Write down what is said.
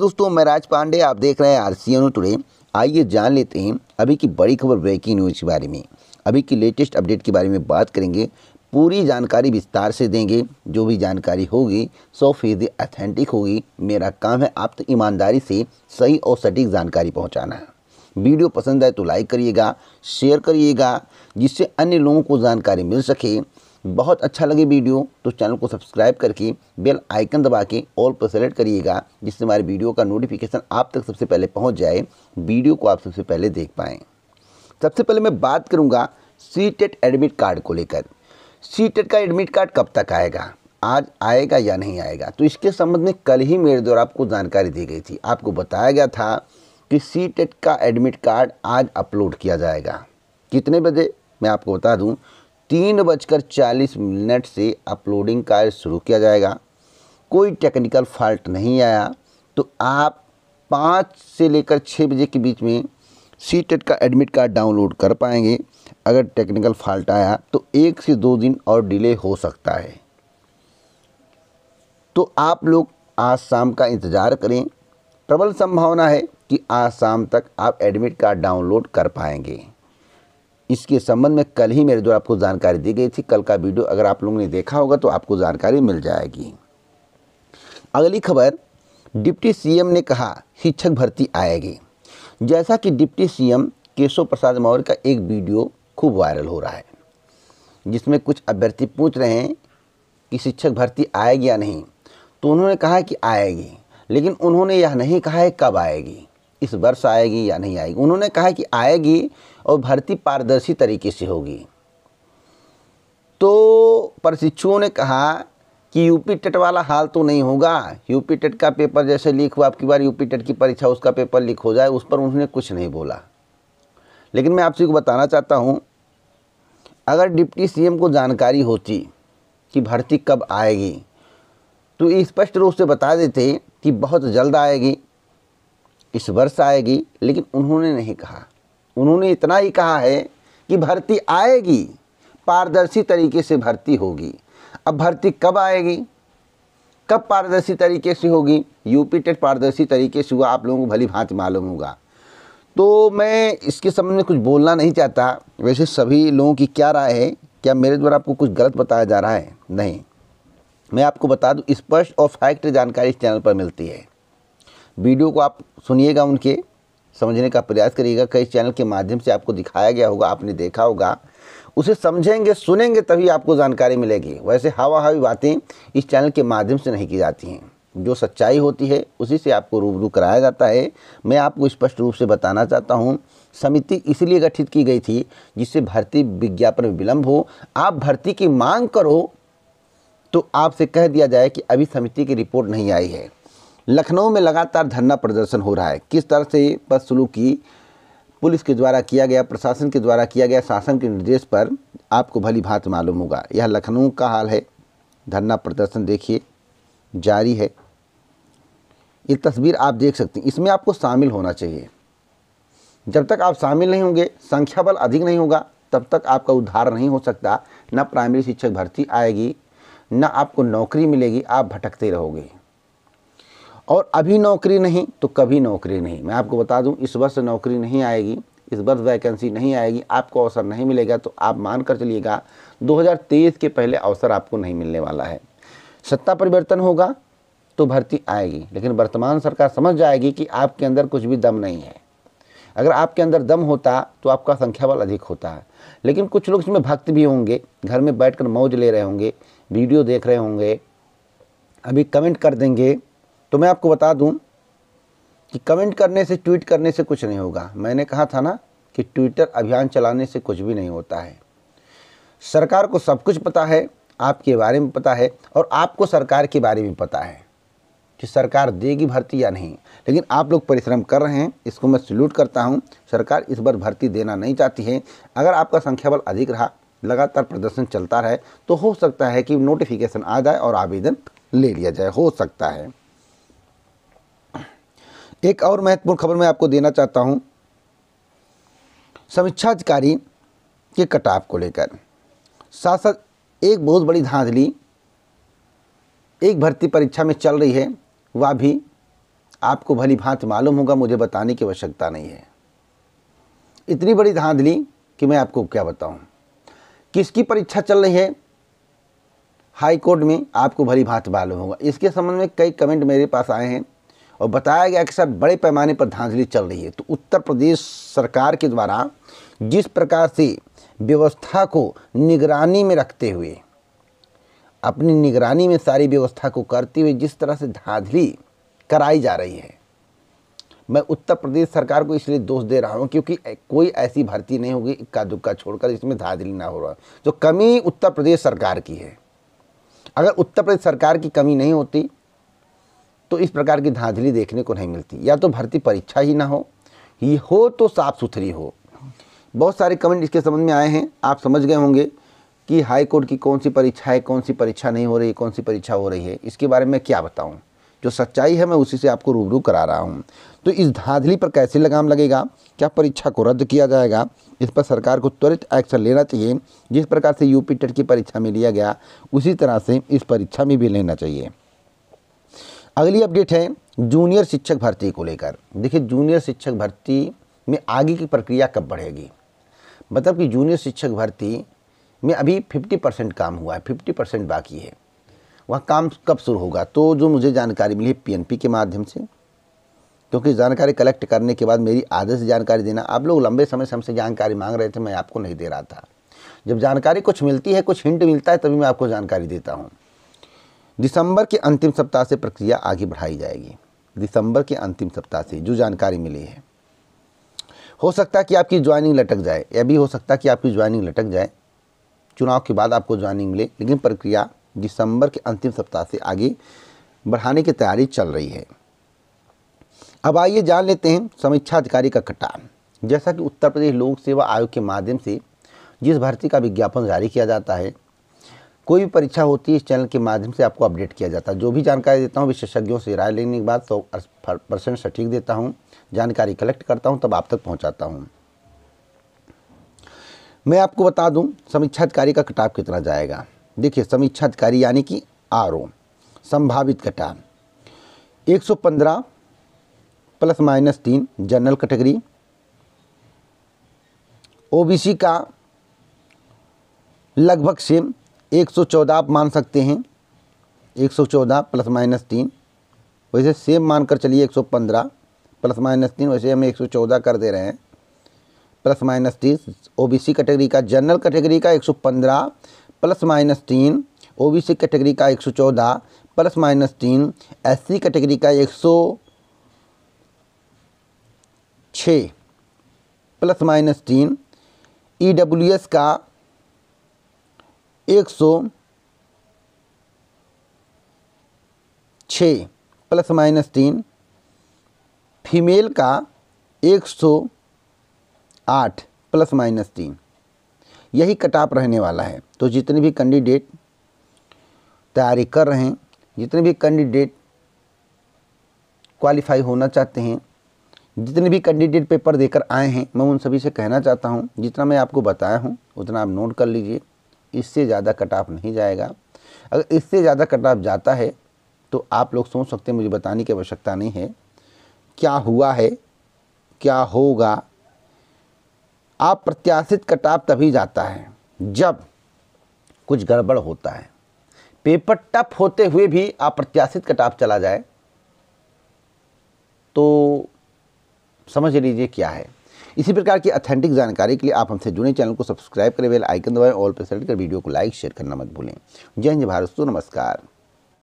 दोस्तों मैं राज पांडे आप देख रहे हैं आर सी टुडे आइए जान लेते हैं अभी की बड़ी खबर ब्रेकिंग न्यूज़ के बारे में अभी की लेटेस्ट अपडेट के बारे में बात करेंगे पूरी जानकारी विस्तार से देंगे जो भी जानकारी होगी सौ फीसदी अथेंटिक होगी मेरा काम है आप तक तो ईमानदारी से सही और सटीक जानकारी पहुँचाना है वीडियो पसंद आए तो लाइक करिएगा शेयर करिएगा जिससे अन्य लोगों को जानकारी मिल सके बहुत अच्छा लगे वीडियो तो चैनल को सब्सक्राइब करके बेल आइकन दबा के ऑल पर सेलेक्ट करिएगा जिससे हमारे वीडियो का नोटिफिकेशन आप तक सबसे पहले पहुंच जाए वीडियो को आप सबसे पहले देख पाएँ सबसे पहले मैं बात करूँगा सी टेट एडमिट कार्ड को लेकर सी टेट e का एडमिट कार्ड कब तक आएगा आज आएगा या नहीं आएगा तो इसके संबंध में कल ही मेरे द्वारा आपको जानकारी दी गई थी आपको बताया गया था कि सी टेट e का एडमिट कार्ड आज अपलोड किया जाएगा कितने बजे मैं आपको बता दूं तीन बजकर चालीस मिनट से अपलोडिंग कार्य शुरू किया जाएगा कोई टेक्निकल फॉल्ट नहीं आया तो आप पाँच से लेकर छः बजे के बीच में सी टेट e का एडमिट कार्ड डाउनलोड कर पाएंगे अगर टेक्निकल फॉल्ट आया तो एक से दो दिन और डिले हो सकता है तो आप लोग आज शाम का इंतज़ार करें प्रबल संभावना है कि आज शाम तक आप एडमिट कार्ड डाउनलोड कर पाएंगे इसके संबंध में कल ही मेरे द्वारा आपको जानकारी दी गई थी कल का वीडियो अगर आप लोगों ने देखा होगा तो आपको जानकारी मिल जाएगी अगली खबर डिप्टी सीएम ने कहा शिक्षक भर्ती आएगी जैसा कि डिप्टी सीएम केशव प्रसाद मौर्य का एक वीडियो खूब वायरल हो रहा है जिसमें कुछ अभ्यर्थी पूछ रहे हैं कि शिक्षक भर्ती आएगी या नहीं तो उन्होंने कहा कि आएगी लेकिन उन्होंने यह नहीं कहा है कब आएगी इस वर्ष आएगी या नहीं आएगी उन्होंने कहा कि आएगी और भर्ती पारदर्शी तरीके से होगी तो प्रशिक्षुओं ने कहा कि यूपी टेट वाला हाल तो नहीं होगा यूपी टेट का पेपर जैसे लीक हुआ आपकी बार यूपी टेट की परीक्षा उसका पेपर लीक हो जाए उस पर उन्होंने कुछ नहीं बोला लेकिन मैं आपसे को बताना चाहता हूँ अगर डिप्टी सीएम को जानकारी होती कि भर्ती कब आएगी तो स्पष्ट रूप से बता देते कि बहुत जल्द आएगी इस वर्ष आएगी लेकिन उन्होंने नहीं कहा उन्होंने इतना ही कहा है कि भर्ती आएगी पारदर्शी तरीके से भर्ती होगी अब भर्ती कब आएगी कब पारदर्शी तरीके से होगी यूपी टेट पारदर्शी तरीके से हुआ आप लोगों को भली भांति मालूम होगा तो मैं इसके संबंध में कुछ बोलना नहीं चाहता वैसे सभी लोगों की क्या राय है क्या मेरे द्वारा आपको कुछ गलत बताया जा रहा है नहीं मैं आपको बता दूँ स्पष्ट और फैक्ट जानकारी इस चैनल पर मिलती है वीडियो को आप सुनिएगा उनके समझने का प्रयास करिएगा कई चैनल के माध्यम से आपको दिखाया गया होगा आपने देखा होगा उसे समझेंगे सुनेंगे तभी आपको जानकारी मिलेगी वैसे हवा हवी बातें इस चैनल के माध्यम से नहीं की जाती हैं जो सच्चाई होती है उसी से आपको रूबरू कराया जाता है मैं आपको स्पष्ट रूप से बताना चाहता हूँ समिति इसलिए गठित की गई थी जिससे भर्ती विज्ञापन में विलम्ब हो आप भर्ती की मांग करो तो आपसे कह दिया जाए कि अभी समिति की रिपोर्ट नहीं आई है लखनऊ में लगातार धरना प्रदर्शन हो रहा है किस तरह से बस की पुलिस के द्वारा किया गया प्रशासन के द्वारा किया गया शासन के निर्देश पर आपको भली भांत मालूम होगा यह लखनऊ का हाल है धरना प्रदर्शन देखिए जारी है ये तस्वीर आप देख सकते हैं इसमें आपको शामिल होना चाहिए जब तक आप शामिल नहीं होंगे संख्या बल अधिक नहीं होगा तब तक आपका उद्धार नहीं हो सकता ना प्राइमरी शिक्षक भर्ती आएगी ना आपको नौकरी मिलेगी आप भटकते रहोगे और अभी नौकरी नहीं तो कभी नौकरी नहीं मैं आपको बता दूं इस वर्ष नौकरी नहीं आएगी इस वर्ष वैकेंसी नहीं आएगी आपको अवसर नहीं मिलेगा तो आप मान कर चलिएगा 2023 के पहले अवसर आपको नहीं मिलने वाला है सत्ता परिवर्तन होगा तो भर्ती आएगी लेकिन वर्तमान सरकार समझ जाएगी कि आपके अंदर कुछ भी दम नहीं है अगर आपके अंदर दम होता तो आपका संख्या बल अधिक होता है लेकिन कुछ लोग इसमें भक्त भी होंगे घर में बैठकर मौज ले रहे होंगे वीडियो देख रहे होंगे अभी कमेंट कर देंगे तो मैं आपको बता दूं कि कमेंट करने से ट्वीट करने से कुछ नहीं होगा मैंने कहा था ना कि ट्विटर अभियान चलाने से कुछ भी नहीं होता है सरकार को सब कुछ पता है आपके बारे में पता है और आपको सरकार के बारे में पता है कि सरकार देगी भर्ती या नहीं लेकिन आप लोग परिश्रम कर रहे हैं इसको मैं सल्यूट करता हूं सरकार इस बार भर्ती देना नहीं चाहती है अगर आपका संख्या बल अधिक रहा लगातार प्रदर्शन चलता रहे तो हो सकता है कि नोटिफिकेशन आ जाए और आवेदन ले लिया जाए हो सकता है एक और महत्वपूर्ण खबर मैं आपको देना चाहता हूँ समीक्षाधिकारी के कटाव को लेकर साथ साथ एक बहुत बड़ी धांधली एक भर्ती परीक्षा में चल रही है वह भी आपको भली भांति मालूम होगा मुझे बताने की आवश्यकता नहीं है इतनी बड़ी धांधली कि मैं आपको क्या बताऊं किसकी परीक्षा चल रही है हाई कोर्ट में आपको भली भांति मालूम होगा इसके संबंध में कई कमेंट मेरे पास आए हैं और बताया गया कि सर बड़े पैमाने पर धांधली चल रही है तो उत्तर प्रदेश सरकार के द्वारा जिस प्रकार से व्यवस्था को निगरानी में रखते हुए अपनी निगरानी में सारी व्यवस्था को करते हुए जिस तरह से धांधली कराई जा रही है मैं उत्तर प्रदेश सरकार को इसलिए दोष दे रहा हूँ क्योंकि कोई ऐसी भर्ती नहीं होगी इक्का दुक्का छोड़कर जिसमें धांधली ना हो रहा जो कमी उत्तर प्रदेश सरकार की है अगर उत्तर प्रदेश सरकार की कमी नहीं होती तो इस प्रकार की धांधली देखने को नहीं मिलती या तो भर्ती परीक्षा ही ना हो ये हो तो साफ़ सुथरी हो बहुत सारे कमेंट इसके संबंध में आए हैं आप समझ गए होंगे कि हाई कोर्ट की कौन सी परीक्षा है कौन सी परीक्षा नहीं हो रही है कौन सी परीक्षा हो रही है इसके बारे में क्या बताऊं जो सच्चाई है मैं उसी से आपको रूबरू करा रहा हूं तो इस धांधली पर कैसे लगाम लगेगा क्या परीक्षा को रद्द किया जाएगा इस पर सरकार को त्वरित एक्शन लेना चाहिए जिस प्रकार से यूपी टेट की परीक्षा में लिया गया उसी तरह से इस परीक्षा में भी लेना चाहिए अगली अपडेट है जूनियर शिक्षक भर्ती को लेकर देखिए जूनियर शिक्षक भर्ती में आगे की प्रक्रिया कब बढ़ेगी मतलब कि जूनियर शिक्षक भर्ती में अभी 50 परसेंट काम हुआ है 50 परसेंट बाकी है वह काम कब शुरू होगा तो जो मुझे जानकारी मिली पीएनपी के माध्यम से क्योंकि जानकारी कलेक्ट करने के बाद मेरी आदत से जानकारी देना आप लोग लंबे समय से हमसे जानकारी मांग रहे थे मैं आपको नहीं दे रहा था जब जानकारी कुछ मिलती है कुछ हिंट मिलता है तभी मैं आपको जानकारी देता हूँ दिसंबर के अंतिम सप्ताह से प्रक्रिया आगे बढ़ाई जाएगी दिसंबर के अंतिम सप्ताह से जो जानकारी मिली है हो सकता है कि आपकी ज्वाइनिंग लटक जाए या भी हो सकता है कि आपकी ज्वाइनिंग लटक जाए चुनाव के बाद आपको ज्वाइनिंग मिले लेकिन प्रक्रिया दिसंबर के अंतिम सप्ताह से आगे बढ़ाने की तैयारी चल रही है अब आइए जान लेते हैं समीक्षा अधिकारी का कटा जैसा कि उत्तर प्रदेश लोक सेवा आयोग के माध्यम से जिस भर्ती का विज्ञापन जारी किया जाता है कोई भी परीक्षा होती है इस चैनल के माध्यम से आपको अपडेट किया जाता है जो भी जानकारी देता हूँ विशेषज्ञों से राय लेने के बाद सौ परसेंट सटीक देता हूँ जानकारी कलेक्ट करता हूँ तब आप तक पहुँचाता हूँ मैं आपको बता दूं अधिकारी का कटाव कितना जाएगा देखिए अधिकारी यानी कि आर संभावित कटाव एक प्लस माइनस तीन जनरल कैटेगरी ओबीसी का लगभग सेम एक सौ चौदह आप मान सकते हैं एक सौ चौदह प्लस माइनस तीन वैसे सेम मान कर चलिए एक सौ पंद्रह प्लस माइनस तीन वैसे हम एक सौ चौदह कर दे रहे हैं प्लस माइनस तीन ओ बी सी कैटेगरी का जनरल कैटेगरी का एक सौ पंद्रह प्लस माइनस तीन ओ बी सी कैटेगरी का एक सौ चौदह प्लस माइनस तीन एस सी कैटेगरी का एक सौ छः प्लस माइनस तीन ई डब्ल्यू एस का एक सौ छः प्लस माइनस तीन फीमेल का एक सौ आठ प्लस माइनस तीन यही कटाप रहने वाला है तो जितने भी कैंडिडेट तैयारी कर रहे हैं जितने भी कैंडिडेट क्वालिफाई होना चाहते हैं जितने भी कैंडिडेट पेपर देकर आए हैं मैं उन सभी से कहना चाहता हूं जितना मैं आपको बताया हूं उतना आप नोट कर लीजिए इससे ज़्यादा कट ऑफ नहीं जाएगा अगर इससे ज़्यादा कट ऑफ जाता है तो आप लोग सोच सकते हैं मुझे बताने की आवश्यकता नहीं है क्या हुआ है क्या होगा आप प्रत्याशित कटाप तभी जाता है जब कुछ गड़बड़ होता है पेपर टफ होते हुए भी आप प्रत्याशित कटाप चला जाए तो समझ लीजिए क्या है इसी प्रकार की अथेंटिक जानकारी के लिए आप हमसे जुड़े चैनल को सब्सक्राइब करें बेल आइकन दबाएं ऑल पर सेलेक्ट कर वीडियो को लाइक शेयर करना मत भूलें जय हिंद भारत नमस्कार